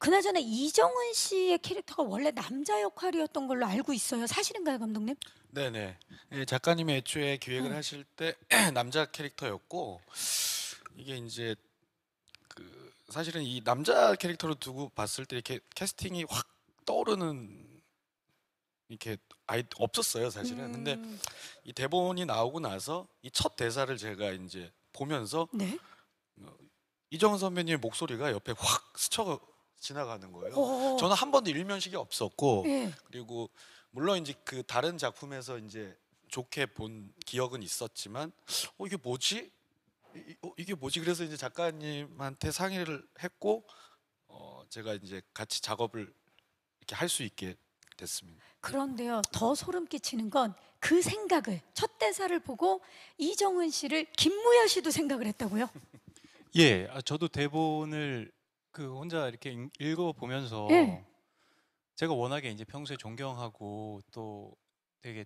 그나저나 이정은 씨의 캐릭터가 원래 남자 역할이었던 걸로 알고 있어요. 사실인가요, 감독님? 네네. 예, 작가님이 애초에 기획을 음. 하실 때 남자 캐릭터였고 이게 이제 그 사실은 이 남자 캐릭터로 두고 봤을 때 이렇게 캐스팅이 확 떠오르는 이렇게 아이 없었어요 사실은. 음. 근데 이 대본이 나오고 나서 이 첫 대사를 제가 이제 보면서 네? 어, 이정은 선배님의 목소리가 옆에 확 스쳐 지나가는 거예요. 오. 어, 어. 저는 한 번도 일면식이 없었고 예. 그리고 물론 이제 그 다른 작품에서 이제 좋게 본 기억은 있었지만 어 이게 뭐지? 이, 어, 이게 뭐지? 그래서 이제 작가님한테 상의를 했고 어 제가 이제 같이 작업을 이렇게 할 수 있게 됐습니다. 그런데요, 더 소름 끼치는 건 그 생각을 첫 대사를 보고 이정은 씨를 김무열 씨도 생각을 했다고요? 예, 아, 저도 대본을 그 혼자 이렇게 읽어 보면서 예. 제가 워낙에 이제 평소에 존경하고 또 되게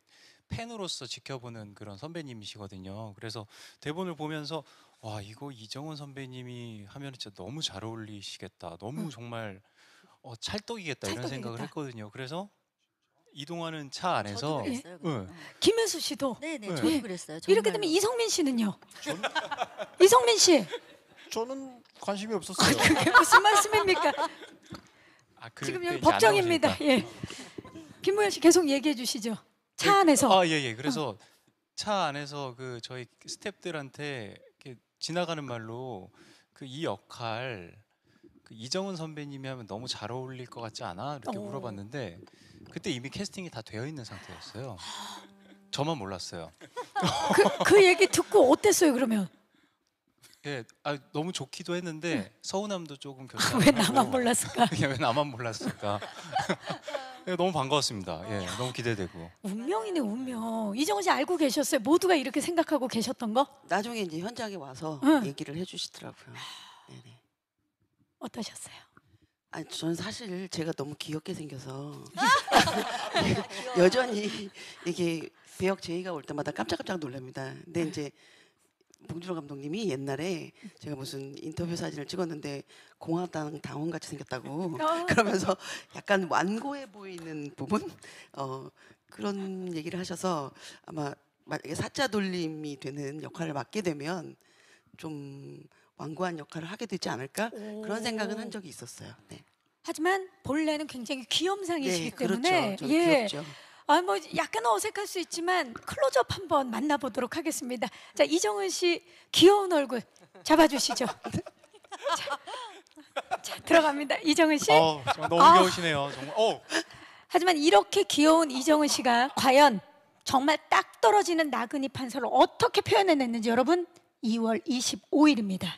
팬으로서 지켜보는 그런 선배님이시거든요. 그래서 대본을 보면서 와 이거 이정훈 선배님이 하면 진짜 너무 잘 어울리시겠다. 너무 응. 정말 어, 찰떡이겠다, 찰떡이겠다 이런 생각을 했거든요. 그래서 이동하는 차 안에서 그 응. 김현수 씨도 네네 네, 저도 그랬어요. 정말. 이렇게 되면 이성민 씨는요? 이성민 씨 저는 관심이 없었어요. 아, 그게 무슨 말씀입니까? 아, 그 지금 그 여기 법정입니다. 예. 김무현 씨 계속 얘기해 주시죠. 차 네, 안에서. 아, 예, 예. 그래서 어. 차 안에서 그 저희 스탭들한테 지나가는 말로 그 이 역할 그 이정은 선배님이 하면 너무 잘 어울릴 것 같지 않아? 이렇게 오. 어. 물어봤는데 그때 이미 캐스팅이 다 되어 있는 상태였어요. 저만 몰랐어요. 그, 그 얘기 듣고 어땠어요, 그러면? 예, 아, 너무 좋기도 했는데 서운함도 조금 교차하고 예, 왜 나만 몰랐을까? 그왜 나만 몰랐을까? 예, 너무 반가웠습니다. 어. 예, 너무 기대되고. 운명이네 운명. 이정씨 알고 계셨어요? 모두가 이렇게 생각하고 계셨던 거 나중에 이제 현장에 와서 응. 얘기를 해주시더라고요. 네네. 어떠셨어요? 아 저는 사실 제가 너무 귀엽게 생겨서 여전히 이게 배역 제의가 올 때마다 깜짝깜짝 놀랍니다. 근데 네. 이제 봉준호 감독님이 옛날에 음. 제가 무슨 인터뷰 사진을 찍었는데 공화당 당원 같이 생겼다고 음. 아. 그러면서 약간 완고해 보이는 부분 어, 그런 얘기를 하셔서 아마 만약에 사자 돌림이 되는 역할을 맡게 되면 좀 완고한 역할을 하게 되지 않을까 그런 생각은 한 적이 있었어요. 네. 하지만 본래는 굉장히 귀염상이시기 네, 그렇죠. 때문에 그렇죠. 예. 귀엽죠. 아, 뭐 약간 어색할 수 있지만 클로즈업 한번 만나보도록 하겠습니다. 자, 이정은 씨 귀여운 얼굴 잡아주시죠. 자, 자, 들어갑니다. 이정은 씨. 어, 정말 너무 아. 귀여우시네요. 정말. 어. 하지만 이렇게 귀여운 이정은 씨가 과연 정말 딱 떨어지는 나그니 판서를 어떻게 표현해냈는지 여러분 2월 25일입니다.